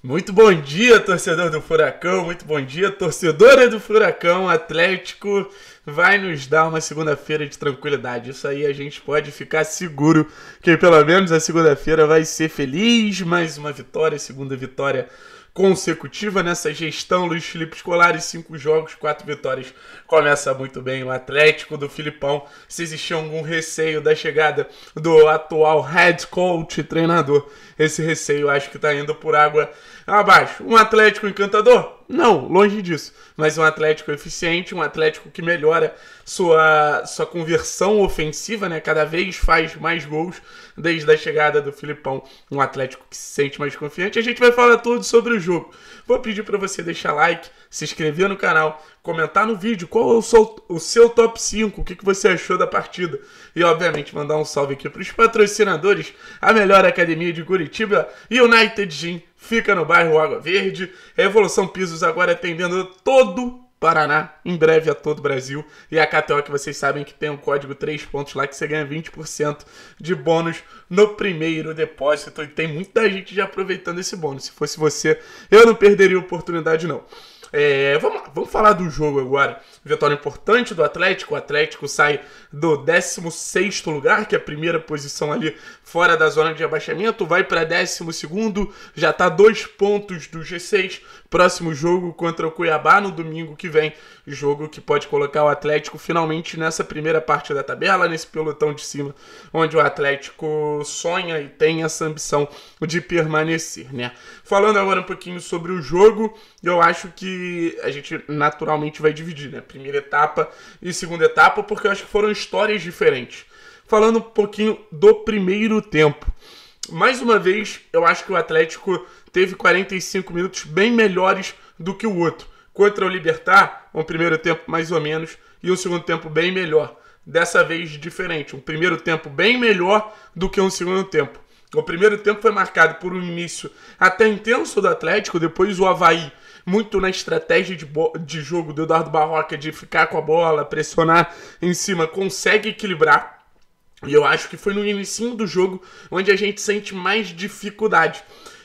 Muito bom dia, torcedor do Furacão. Muito bom dia, torcedora do Furacão. Atlético vai nos dar uma segunda-feira de tranquilidade. Isso aí a gente pode ficar seguro que pelo menos a segunda-feira vai ser feliz. Mais uma vitória, segunda vitória consecutiva nessa gestão. Luiz Felipe Scolari, cinco jogos, quatro vitórias. Começa muito bem o Atlético do Filipão. Se existia algum receio da chegada do atual head coach, treinador, esse receio acho que está indo por água abaixo. Um Atlético encantador? Não, longe disso. Mas um Atlético eficiente, um Atlético que melhora sua, sua conversão ofensiva, né? Cada vez faz mais gols desde a chegada do Filipão. Um Atlético que se sente mais confiante. A gente vai falar tudo sobre o jogo. Vou pedir para você deixar like, se inscrever no canal, comentar no vídeo qual é o seu, o seu top 5, o que, que você achou da partida. E, obviamente, mandar um salve aqui para os patrocinadores, a melhor academia de Curitiba, United Gym fica no bairro Água Verde. revolução Evolução Pisos agora é atendendo todo Paraná, em breve a todo o Brasil. E a KTO, que vocês sabem que tem um código 3 pontos lá que você ganha 20% de bônus no primeiro depósito. E tem muita gente já aproveitando esse bônus. Se fosse você, eu não perderia a oportunidade, não. É, vamos, vamos falar do jogo agora. Vitória importante do Atlético. O Atlético sai do 16 lugar, que é a primeira posição ali fora da zona de abaixamento, vai para 12, já está dois pontos do G6. Próximo jogo contra o Cuiabá no domingo que vem. Jogo que pode colocar o Atlético finalmente nessa primeira parte da tabela, nesse pelotão de cima, onde o Atlético sonha e tem essa ambição de permanecer, né? Falando agora um pouquinho sobre o jogo, eu acho que a gente naturalmente vai dividir, né? Primeira etapa e segunda etapa, porque eu acho que foram histórias diferentes. Falando um pouquinho do primeiro tempo. Mais uma vez, eu acho que o Atlético teve 45 minutos bem melhores do que o outro. Contra o Libertar, um primeiro tempo mais ou menos e um segundo tempo bem melhor. Dessa vez diferente, um primeiro tempo bem melhor do que um segundo tempo. O primeiro tempo foi marcado por um início até intenso do Atlético, depois o Havaí muito na estratégia de, de, jogo do Eduardo Barroca de ficar com a bola, pressionar em cima, consegue equilibrar. E eu acho que foi no início do jogo onde a gente sente mais dificuldade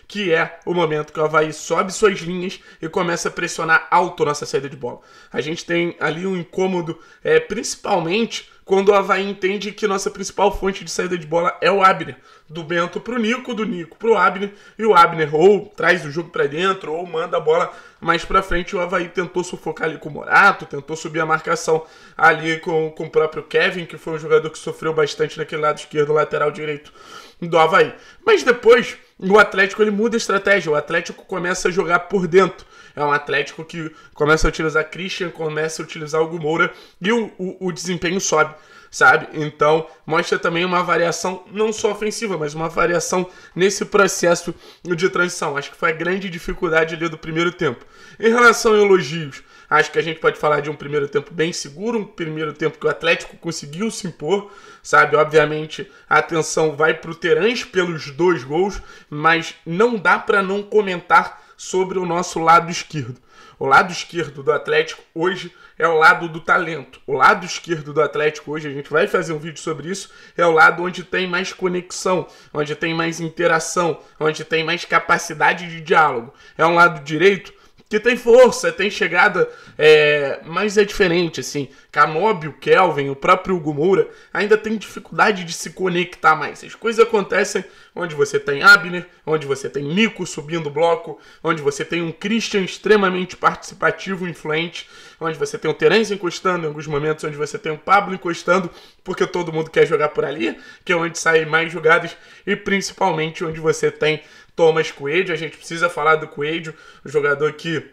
que é o momento que o Havaí sobe suas linhas e começa a pressionar alto nossa saída de bola. A gente tem ali um incômodo, é, principalmente quando o Havaí entende que nossa principal fonte de saída de bola é o Abner. Do Bento pro Nico, do Nico pro Abner, e o Abner ou traz o jogo para dentro, ou manda a bola mais para frente. O Havaí tentou sufocar ali com o Morato, tentou subir a marcação ali com, com o próprio Kevin, que foi um jogador que sofreu bastante naquele lado esquerdo, lateral direito do Havaí. Mas depois, o Atlético ele muda a estratégia, o Atlético começa a jogar por dentro. É um Atlético que começa a utilizar Christian, começa a utilizar o Moura e o, o, o desempenho sobe sabe? Então, mostra também uma variação, não só ofensiva, mas uma variação nesse processo de transição. Acho que foi a grande dificuldade ali do primeiro tempo. Em relação a elogios, acho que a gente pode falar de um primeiro tempo bem seguro, um primeiro tempo que o Atlético conseguiu se impor, sabe? Obviamente, a atenção vai para o Terãs pelos dois gols, mas não dá para não comentar sobre o nosso lado esquerdo. O lado esquerdo do Atlético hoje é o lado do talento. O lado esquerdo do Atlético hoje, a gente vai fazer um vídeo sobre isso, é o lado onde tem mais conexão, onde tem mais interação, onde tem mais capacidade de diálogo. É um lado direito que tem força, tem chegada, é... mas é diferente, assim. o Kelvin, o próprio Gumura ainda tem dificuldade de se conectar mais. As coisas acontecem onde você tem Abner, onde você tem Nico subindo bloco, onde você tem um Christian extremamente participativo, influente, onde você tem o Terence encostando em alguns momentos, onde você tem o Pablo encostando, porque todo mundo quer jogar por ali, que é onde saem mais jogadas, e principalmente onde você tem Thomas Coelho. A gente precisa falar do Coelho, o jogador que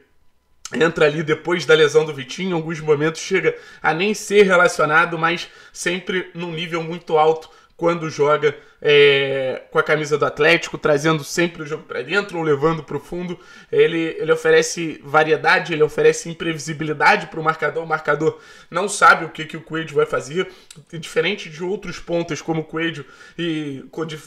entra ali depois da lesão do Vitinho, em alguns momentos chega a nem ser relacionado, mas sempre num nível muito alto quando joga é, com a camisa do Atlético, trazendo sempre o jogo para dentro ou levando para o fundo. Ele, ele oferece variedade, ele oferece imprevisibilidade para o marcador. O marcador não sabe o que, que o Coelho vai fazer. Diferente de outros pontas como o Coelho e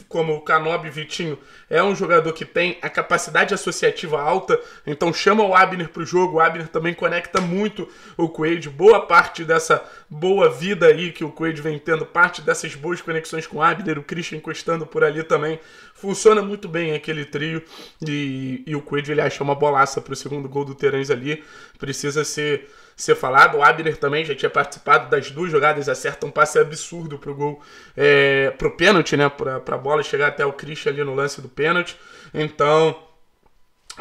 como o Canob e Vitinho, é um jogador que tem a capacidade associativa alta, então chama o Abner para o jogo. O Abner também conecta muito o Coelho. Boa parte dessa boa vida aí que o Coelho vem tendo, parte dessas boas conexões composições com Abner, o Christian encostando por ali também. Funciona muito bem aquele trio e, e o Coelho ele acha uma bolaça para o segundo gol do Terãs ali. Precisa ser, ser falado. O Abner também já tinha participado das duas jogadas, acerta um passe absurdo para o gol, é, para o pênalti, né? Para a bola chegar até o Christian ali no lance do pênalti. Então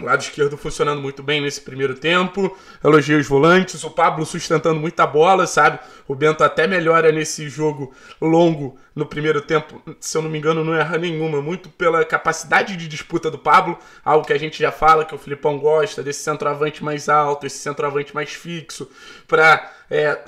Lado esquerdo funcionando muito bem nesse primeiro tempo. Elogiei os volantes. O Pablo sustentando muita bola, sabe? O Bento até melhora nesse jogo longo no primeiro tempo. Se eu não me engano, não erra nenhuma. Muito pela capacidade de disputa do Pablo. Algo que a gente já fala, que o Filipão gosta, desse centroavante mais alto, esse centroavante mais fixo, para é,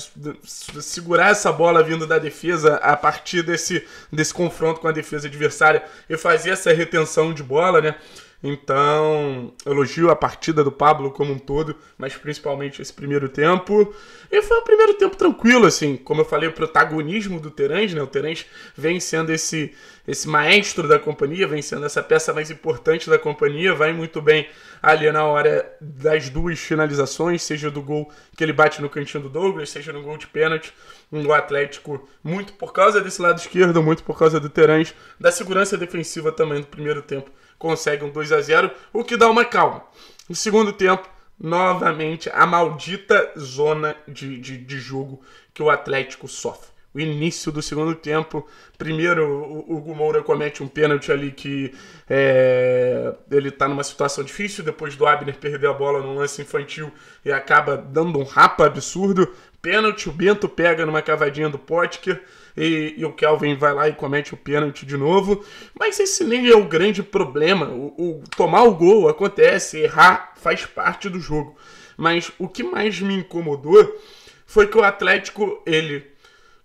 segurar essa bola vindo da defesa a partir desse, desse confronto com a defesa adversária e fazer essa retenção de bola, né? Então, elogio a partida do Pablo como um todo, mas principalmente esse primeiro tempo. E foi um primeiro tempo tranquilo, assim. Como eu falei, o protagonismo do Terãs, né? O Terãs vem sendo esse, esse maestro da companhia, vem sendo essa peça mais importante da companhia. Vai muito bem ali na hora das duas finalizações, seja do gol que ele bate no cantinho do Douglas, seja no gol de pênalti gol Atlético, muito por causa desse lado esquerdo, muito por causa do Terãs, da segurança defensiva também do primeiro tempo consegue um 2 a 0 o que dá uma calma. No segundo tempo, novamente, a maldita zona de, de, de jogo que o Atlético sofre o início do segundo tempo. Primeiro, o Hugo Moura comete um pênalti ali que é, ele está numa situação difícil. Depois do Abner perder a bola no lance infantil e acaba dando um rapa absurdo pênalti, o Bento pega numa cavadinha do Potker e, e, o Kelvin vai lá e comete o pênalti de novo. Mas esse nem é o grande problema. O, o, tomar o gol acontece, errar faz parte do jogo. Mas o que mais me incomodou foi que o Atlético ele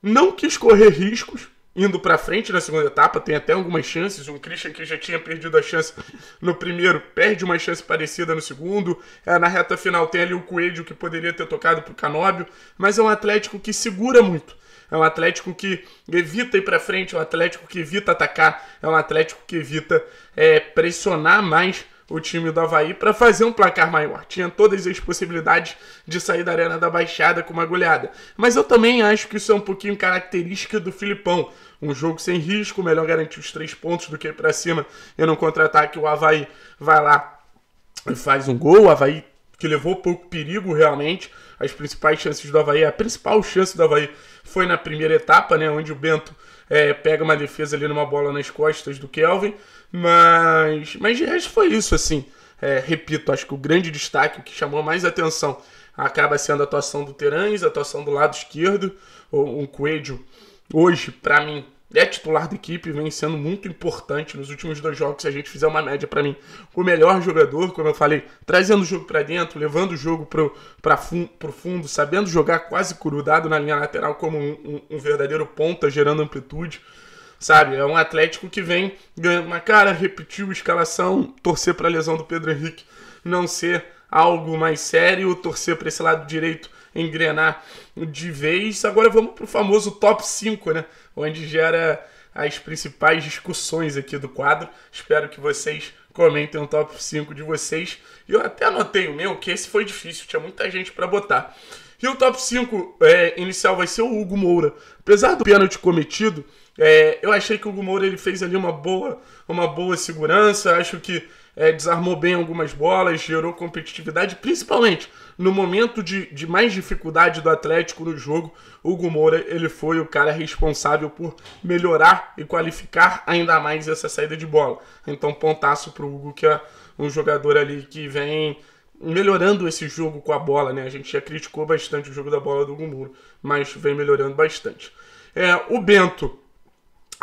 não quis correr riscos indo para frente na segunda etapa, tem até algumas chances. Um Christian que já tinha perdido a chance no primeiro, perde uma chance parecida no segundo. É, na reta final tem ali o Coelho que poderia ter tocado para o Canóbio, mas é um Atlético que segura muito. É um Atlético que evita ir para frente, é um Atlético que evita atacar, é um Atlético que evita é, pressionar mais o time do Havaí para fazer um placar maior. Tinha todas as possibilidades de sair da Arena da Baixada com uma goleada. Mas eu também acho que isso é um pouquinho característica do Filipão. Um jogo sem risco, melhor garantir os três pontos do que ir para cima e não contratar que o Havaí vai lá e faz um gol. O Havaí que levou pouco perigo realmente. As principais chances do Havaí, a principal chance do Havaí foi na primeira etapa, né, onde o Bento é, pega uma defesa ali numa bola nas costas do Kelvin. Mas, mas de resto foi isso, assim. É, repito, acho que o grande destaque, que chamou mais atenção, acaba sendo a atuação do Terães, a atuação do lado esquerdo. O, o Coelho, hoje, para mim, é titular da equipe, vem sendo muito importante nos últimos dois jogos. Se a gente fizer uma média para mim, o melhor jogador, como eu falei, trazendo o jogo para dentro, levando o jogo para o fundo, sabendo jogar quase curudado na linha lateral como um, um, um verdadeiro ponta, gerando amplitude sabe? É um Atlético que vem ganhando uma cara, repetiu a escalação, torcer para a lesão do Pedro Henrique não ser algo mais sério, torcer para esse lado direito engrenar de vez. Agora vamos para o famoso top 5, né? Onde gera as principais discussões aqui do quadro. Espero que vocês comentem o top 5 de vocês. E eu até anotei o meu, que esse foi difícil, tinha muita gente para botar. E o top 5 é, inicial vai ser o Hugo Moura. Apesar do pênalti cometido, é, eu achei que o Gumoro ele fez ali uma boa, uma boa segurança, acho que é, desarmou bem algumas bolas, gerou competitividade, principalmente no momento de, de mais dificuldade do Atlético no jogo, o Gumora ele foi o cara responsável por melhorar e qualificar ainda mais essa saída de bola. Então pontaço para o Hugo que é um jogador ali que vem melhorando esse jogo com a bola, né? A gente já criticou bastante o jogo da bola do Gumuro, mas vem melhorando bastante. É, o Bento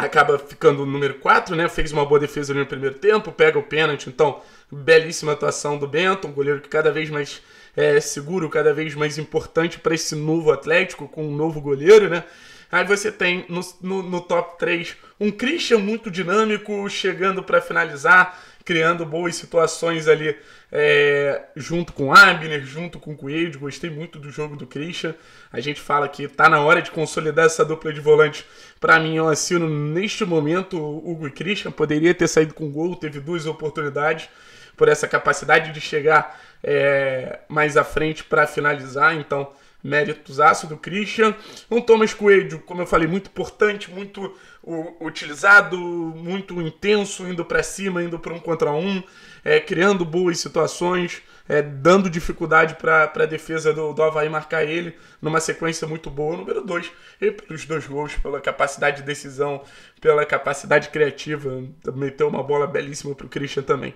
acaba ficando o número 4, né? Fez uma boa defesa no primeiro tempo, pega o pênalti, então belíssima atuação do Bento, um goleiro que cada vez mais é, seguro, cada vez mais importante para esse novo Atlético, com um novo goleiro, né? Aí você tem no, no, no top 3 um Christian muito dinâmico, chegando para finalizar, criando boas situações ali é, junto com Abner, junto com Coelho. Gostei muito do jogo do Christian. A gente fala que tá na hora de consolidar essa dupla de volante. Para mim, eu assino neste momento Hugo e Christian. Poderia ter saído com gol, teve duas oportunidades por essa capacidade de chegar é, mais à frente para finalizar. Então, méritos aço do Christian. Um Thomas Coelho, como eu falei, muito importante, muito utilizado, muito intenso, indo para cima, indo para um contra um, é, criando boas situações, é, dando dificuldade para a defesa do, do Havaí marcar ele numa sequência muito boa. Número 2, e pelos dois gols, pela capacidade de decisão, pela capacidade criativa, meteu uma bola belíssima para o Christian também.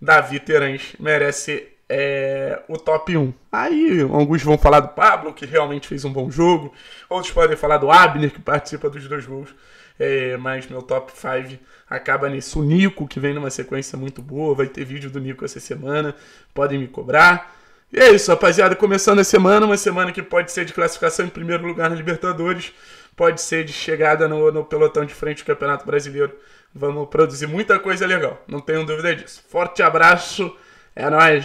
Davi Terãs merece é, o top 1. Aí alguns vão falar do Pablo, que realmente fez um bom jogo, outros podem falar do Abner, que participa dos dois gols. É, mas meu top 5 acaba nisso. O Nico, que vem numa sequência muito boa, vai ter vídeo do Nico essa semana, podem me cobrar. E é isso, rapaziada. Começando a semana, uma semana que pode ser de classificação em primeiro lugar na Libertadores, pode ser de chegada no, no pelotão de frente do Campeonato Brasileiro. Vamos produzir muita coisa legal, não tenho dúvida disso. Forte abraço. and I